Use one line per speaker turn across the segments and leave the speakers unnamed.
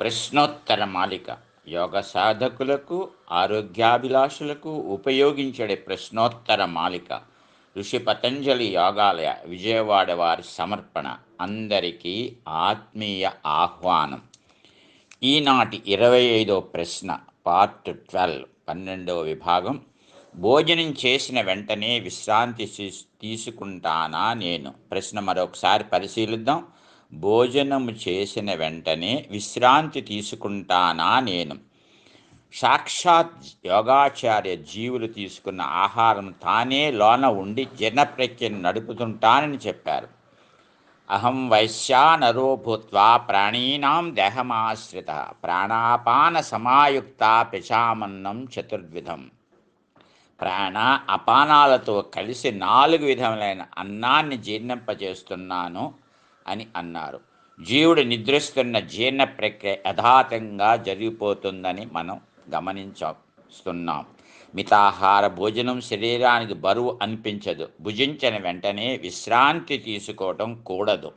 ప్రశ్నోత్తర మాలిక యోగ సాధకులకు ఆరోగ్యాభిలాషులకు ఉపయోగించడే ప్రశ్నోత్తర మాలిక ఋషి పతంజలి యోగాలయ విజయవాడ వారి సమర్పణ అందరికీ ఆత్మీయ ఆహ్వానం ఈనాటి ఇరవై ఐదో ప్రశ్న పార్ట్ ట్వెల్వ్ పన్నెండవ విభాగం భోజనం చేసిన వెంటనే విశ్రాంతి తీసుకుంటానా నేను ప్రశ్న మరొకసారి పరిశీలిద్దాం భోజనము చేసిన వెంటనే విశ్రాంతి తీసుకుంటానా నేను సాక్షాత్ యోగాచార్య జీవులు తీసుకున్న ఆహారం తానే లోన ఉండి జీర్ణప్రక్రియను నడుపుతుంటానని చెప్పారు అహం వైశ్యా నరో భూత్వా ప్రాణీనాం దేహమాశ్రిత ప్రాణాపాన సమాయుక్త పిచామన్నం చతుర్విధం ప్రాణ అపానాలతో కలిసి నాలుగు విధములైన అన్నాన్ని జీర్ణింపజేస్తున్నాను అని అన్నారు జీవుడు నిద్రిస్తున్న జీర్ణ ప్రక్రియ యథాతంగా జరిగిపోతుందని మనం గమనించస్తున్నాం మితాహార భోజనం శరీరానికి బరువు అనిపించదు భుజించిన వెంటనే విశ్రాంతి తీసుకోవడం కూడదు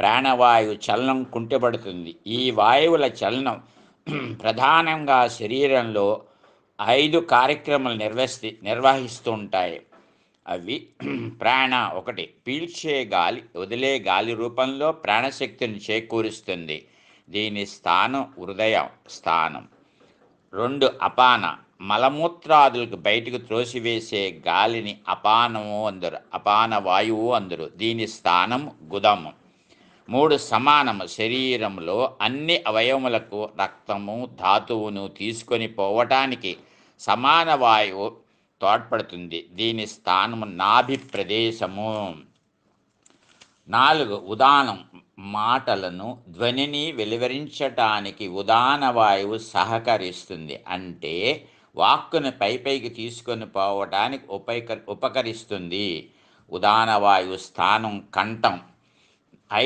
ప్రాణవాయువు చలనం కుంటబడుతుంది ఈ వాయువుల చలనం ప్రధానంగా శరీరంలో ఐదు కార్యక్రమాలు నిర్వహి నిర్వహిస్తుంటాయి అవి ప్రాణ ఒకటి పీల్చే గాలి వదిలే గాలి రూపంలో ప్రాణశక్తిని చేకూరుస్తుంది దీని స్థానం హృదయం స్థానం రెండు అపాన మలమూత్రాదులకు బయటకు త్రోసివేసే గాలిని అపానము అందరు అపాన వాయువు అందరు దీని స్థానం గుదము మూడు సమానము శరీరంలో అన్ని అవయవములకు రక్తము ధాతువును తీసుకొని పోవటానికి సమాన వాయువు తోడ్పడుతుంది దీని స్థానము నాభి ప్రదేశము నాలుగు ఉదానం మాటలను ధ్వనిని వెలువరించటానికి ఉదాన వాయువు సహకరిస్తుంది అంటే వాక్కును పైపైకి తీసుకొని పోవటానికి ఉపక ఉపకరిస్తుంది ఉదాన వాయువు స్థానం కంఠం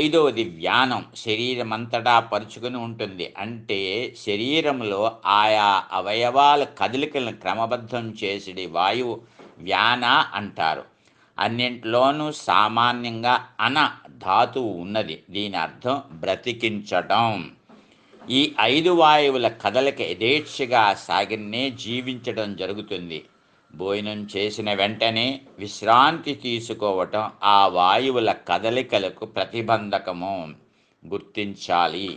ఐదవది వ్యానం శరీరం అంతటా పరుచుకుని ఉంటుంది అంటే శరీరంలో ఆయా అవయవాల కదలికలను క్రమబద్ధం చేసేది వాయువు వ్యాన అంటారు అన్నింటిలోనూ సామాన్యంగా అన ధాతువు ఉన్నది దీని అర్థం బ్రతికించటం ఈ ఐదు వాయువుల కదలిక యథేచ్ఛగా సాగినే జీవించడం జరుగుతుంది భోజనం చేసిన వెంటనే విశ్రాంతి తీసుకోవటం ఆ వాయువుల కదలికలకు ప్రతిబంధకము గుర్తించాలి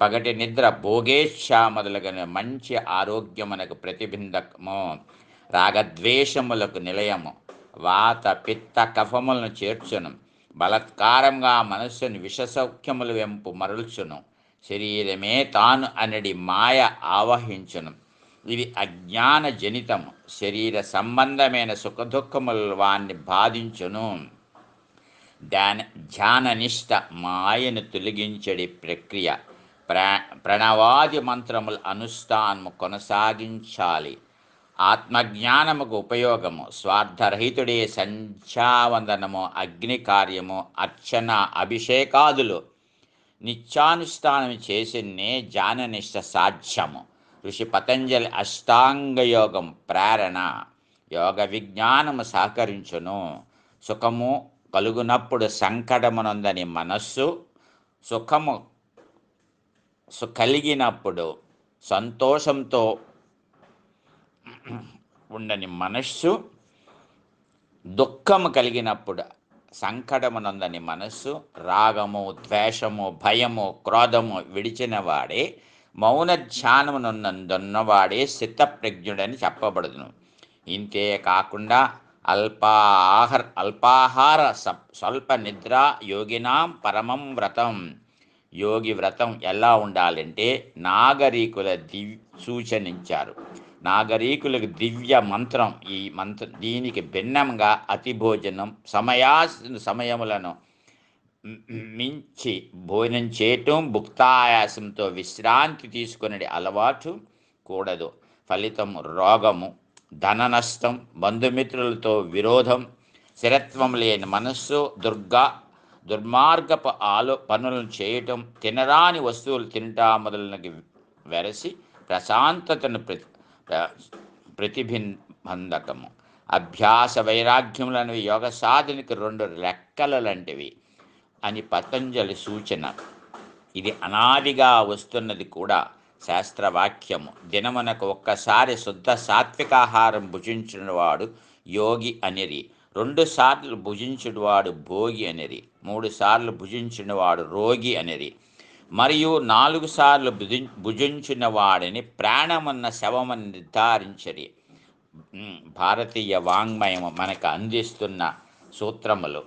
పగటి నిద్ర భోగేశ్యామదులగిన మంచి ఆరోగ్యమునకు ప్రతిబింధకము రాగద్వేషములకు నిలయము వాత పిత్త కఫములను చేర్చును బలత్కారంగా మనస్సును విషసౌఖ్యములు వెంపు మరల్చును శరీరమే తాను అనడి మాయ ఆవహించును ఇది అజ్ఞాన జనితం శరీర సంబంధమైన సుఖదుఖముల వాణ్ణి బాధించును ధ్యాన ధ్యాననిష్ట మాయను తొలగించడి ప్రక్రియ ప్ర ప్రణవాది మంత్రముల అనుష్ఠానము కొనసాగించాలి ఆత్మజ్ఞానముకు ఉపయోగము స్వార్థరహితుడే సంధ్యావందనము అగ్ని కార్యము అర్చన అభిషేకాదులు నిత్యానుష్ఠానం చేసినే జాననిష్ట సాధ్యము ఋషి పతంజలి అష్టాంగ యోగం ప్రేరణ యోగ విజ్ఞానము సహకరించును సుఖము కలుగునప్పుడు సంకటమునందని మనస్సు సుఖము సు కలిగినప్పుడు సంతోషంతో ఉండని మనస్సు దుఃఖము కలిగినప్పుడు సంకటమునందని మనస్సు రాగము ద్వేషము భయము క్రోధము విడిచిన వాడే మౌన ధ్యానమునందున్నవాడే సిద్ధప్రజ్ఞుడని చెప్పబడును ఇంతే కాకుండా అల్పాహార అల్పాహార స్వల్ప నిద్ర యోగినాం పరమం వ్రతం యోగి వ్రతం ఎలా ఉండాలంటే నాగరీకుల దివ్ సూచనించారు నాగరీకులకు దివ్య మంత్రం ఈ మంత్రం దీనికి భిన్నంగా అతి భోజనం సమయా సమయములను మించి భోజనం చేయటం భుక్తాయాసంతో విశ్రాంతి తీసుకునే అలవాటు కూడదు ఫలితం రోగము ధన నష్టం బంధుమిత్రులతో విరోధం స్థిరత్వం లేని మనస్సు దుర్గా దుర్మార్గపు ఆలో పనులను చేయటం తినరాని వస్తువులు తినటా మొదలనకి వెరసి ప్రశాంతతను ప్రతి ప్రతిబింబంధకము అభ్యాస వైరాగ్యములనేవి యోగ సాధనకి రెండు లెక్కల లాంటివి అని పతంజలి సూచన ఇది అనాదిగా వస్తున్నది కూడా శాస్త్రవాక్యము దినమునకు ఒక్కసారి శుద్ధ సాత్వికాహారం భుజించినవాడు యోగి అనిరి రెండు సార్లు భోగి అనిరి మూడు సార్లు భుజించినవాడు రోగి అనిరి మరియు నాలుగు సార్లు భుజి భుజించిన వాడిని ప్రాణమున్న శవమని నిర్ధారించరి భారతీయ వాంగ్మయము మనకు అందిస్తున్న సూత్రములు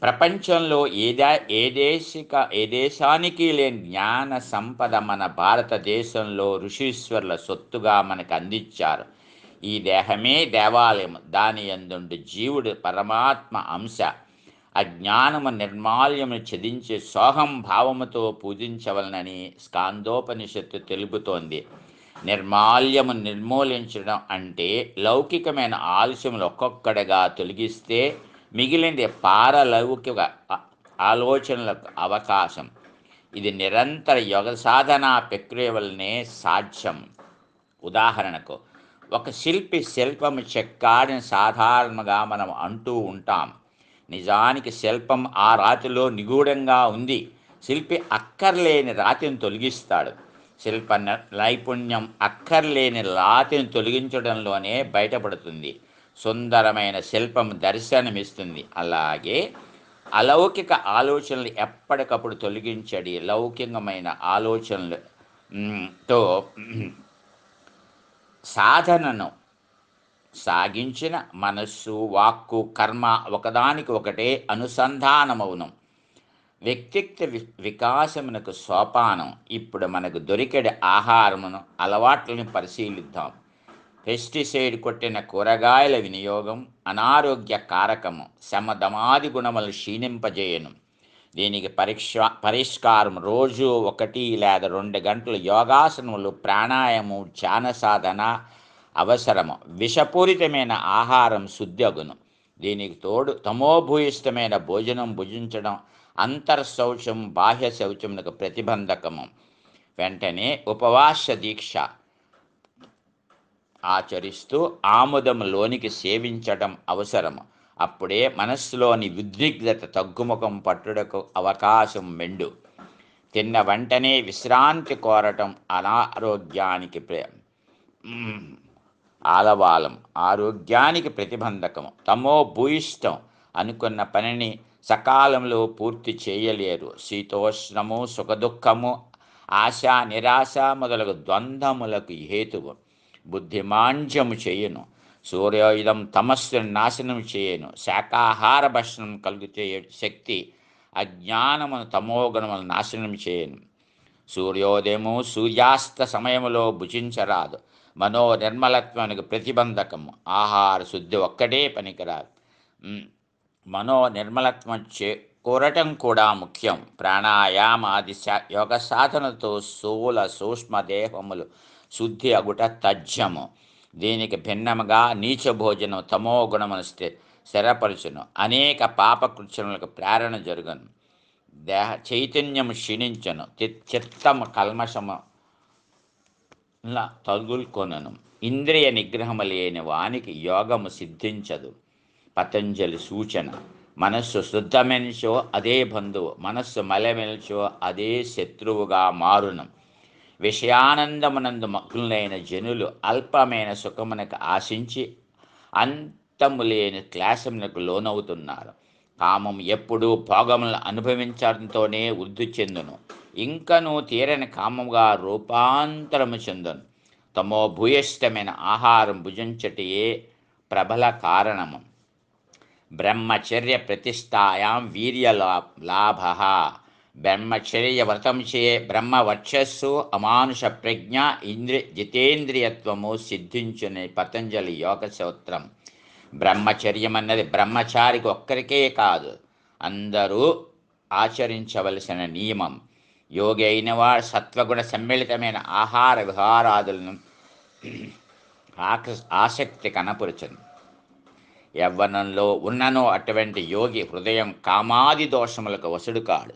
ప్రపంచంలో ఏదా ఏ దేశిక ఏ దేశానికి లేని జ్ఞాన సంపద మన భారతదేశంలో ఋషీశ్వరుల సొత్తుగా మనకు అందించారు ఈ దేహమే దేవాలయం దాని ఎందుండి జీవుడు పరమాత్మ అంశ అజ్ఞానము నిర్మాల్యము చదించే సోహం భావముతో పూజించవలనని స్కాందోపనిషత్తు తెలుపుతోంది నిర్మాల్యము నిర్మూలించడం అంటే లౌకికమైన ఆలస్యములు ఒక్కొక్కడిగా తొలగిస్తే మిగిలింది పారలౌకిక ఆలోచనలకు అవకాశం ఇది నిరంతర యోగ సాధన ప్రక్రియ వల్లనే సాధ్యం ఉదాహరణకు ఒక శిల్పి శిల్పము చెక్కాడిని సాధారణంగా మనం అంటూ ఉంటాం నిజానికి శిల్పం ఆ రాతిలో నిగూఢంగా ఉంది శిల్పి అక్కర్లేని రాతిని తొలగిస్తాడు శిల్ప నైపుణ్యం అక్కర్లేని రాతిని తొలగించడంలోనే బయటపడుతుంది సుందరమైన శిల్పం దర్శనమిస్తుంది అలాగే అలౌకిక ఆలోచనలు ఎప్పటికప్పుడు తొలగించడి లౌకికమైన ఆలోచనలు తో సాధనను సాగించిన మనస్సు వాక్కు కర్మ ఒకదానికి ఒకటే అనుసంధానమవును వ్యక్తిత్వ వి వికాసమునకు సోపానం ఇప్పుడు మనకు దొరికడే ఆహారమును అలవాట్లను పరిశీలిద్దాం పెస్టిసైడ్ కొట్టిన కూరగాయల వినియోగం అనారోగ్య కారకము శమధమాది గుణములు క్షీణింపజేయను దీనికి పరీక్ష పరిష్కారం రోజు ఒకటి లేదా రెండు గంటలు యోగాసనములు ప్రాణాయము ధ్యాన సాధన అవసరము విషపూరితమైన ఆహారం శుద్ధగును దీనికి తోడు తమోభూయిష్టమైన భోజనం భుజించడం అంతర్ శౌచం బాహ్య శౌచములకు ప్రతిబంధకము వెంటనే ఉపవాస దీక్ష ఆచరిస్తూ ఆముదంలోనికి సేవించటం అవసరం అప్పుడే మనస్సులోని ఉద్రిక్తత తగ్గుముఖం పట్టుటకు అవకాశం మెండు తిన్న వెంటనే విశ్రాంతి కోరటం అనారోగ్యానికి ఆలవాలం ఆరోగ్యానికి ప్రతిబంధకం తమో భూయిష్టం అనుకున్న పనిని సకాలంలో పూర్తి చేయలేరు శీతోష్ణము సుఖదుఖము ఆశ నిరాశ మొదలగు ద్వంద్వములకు హేతువు బుద్ధిమాండ్యము చేయను సూర్యోయుధం తమస్సును నాశనం చేయను శాకాహార భక్షణం కలిగితే శక్తి అజ్ఞానమును తమోగుణములు నాశనం చేయను సూర్యోదయము సూర్యాస్త సమయములో భుజించరాదు మనో నిర్మలత్వానికి ప్రతిబంధకము ఆహార శుద్ధి ఒక్కటే పనికిరాదు మనో నిర్మలత్వం చే కోరటం కూడా ముఖ్యం ప్రాణాయామాది యోగ సాధనతో స్థూల సూక్ష్మ దేహములు శుద్ధి అగుట తజ్జము దీనికి భిన్నముగా నీచ భోజనం తమో గుణమును స్థిరపరచును అనేక పాపకృత్యములకు ప్రేరణ జరుగును దేహ చైతన్యము క్షీణించను చిత్తము కల్మషము తగులుకొనను ఇంద్రియ నిగ్రహము లేని వానికి యోగము సిద్ధించదు పతంజలి సూచన మనస్సు శుద్ధమెనిచో అదే బంధువు మనస్సు మలమెనిచో అదే శత్రువుగా మారును విషయానందమునందు మగ్నులైన జనులు అల్పమైన సుఖమునకు ఆశించి అంతము లేని క్లాసమునకు లోనవుతున్నారు కామం ఎప్పుడూ భోగములను అనుభవించడంతోనే వృద్ధి చెందును ఇంకను తీరని కామముగా రూపాంతరము చెందును తమో భూయిష్టమైన ఆహారం భుజించటయే ప్రబల కారణము బ్రహ్మచర్య ప్రతిష్టాయాం వీర్య లాభ బ్రహ్మచర్య వ్రతం చే బ్రహ్మ వర్చస్సు అమానుష ప్రజ్ఞ ఇంద్రి జితేంద్రియత్వము సిద్ధించునే పతంజలి యోగ సూత్రం బ్రహ్మచర్యం అన్నది బ్రహ్మచారికి ఒక్కరికే కాదు అందరూ ఆచరించవలసిన నియమం యోగి అయిన వాడు సత్వగుణ సమ్మిళితమైన ఆహార విహారాదులను ఆసక్తి కనపరుచును యవ్వనంలో ఉన్ననో అటువంటి యోగి హృదయం కామాది దోషములకు వసుడు కాడు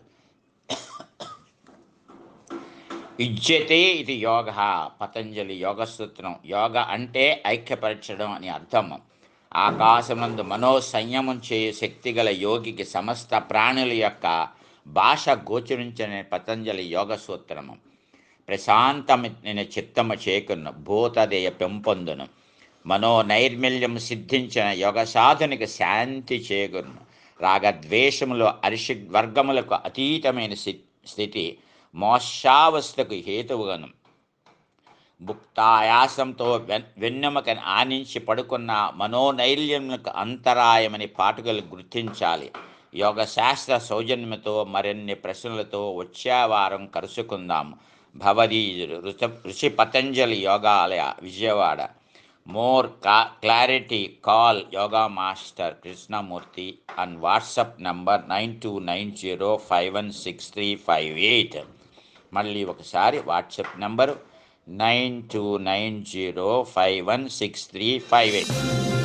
ఇజ్జతే ఇది యోగ పతంజలి యోగసూత్రం యోగ అంటే ఐక్యపరచడం అని అర్థం ఆకాశమునందు మనో సంయమం చేయు శక్తి గల యోగికి సమస్త ప్రాణుల యొక్క భాష గోచరించని పతంజలి యోగ సూత్రము ప్రశాంతమైన చిత్తము చేకును భూతదేయ పెంపొందును మనో నైర్మల్యం సిద్ధించిన యోగ సాధునికి శాంతి చేకును రాగద్వేషములు అరిషి వర్గములకు అతీతమైన స్థితి మోషావస్థకు హేతువుగాను ముక్తాయాసంతో వెన్నెమకని ఆనించి పడుకున్న మనోనైల్యములకు అంతరాయమని పాఠకులు గుర్తించాలి యోగశాస్త్ర సౌజన్యతో మరిన్ని ప్రశ్నలతో వచ్చే వారం కలుసుకుందాము భవదీయుడు ఋషి పతంజలి యోగాలయ విజయవాడ మోర్ కా clarity call yoga master Krishnamurthy and WhatsApp number nine two nine zero five one six three five eight మళ్ళీ ఒకసారి WhatsApp number nine two nine zero five one six three five eight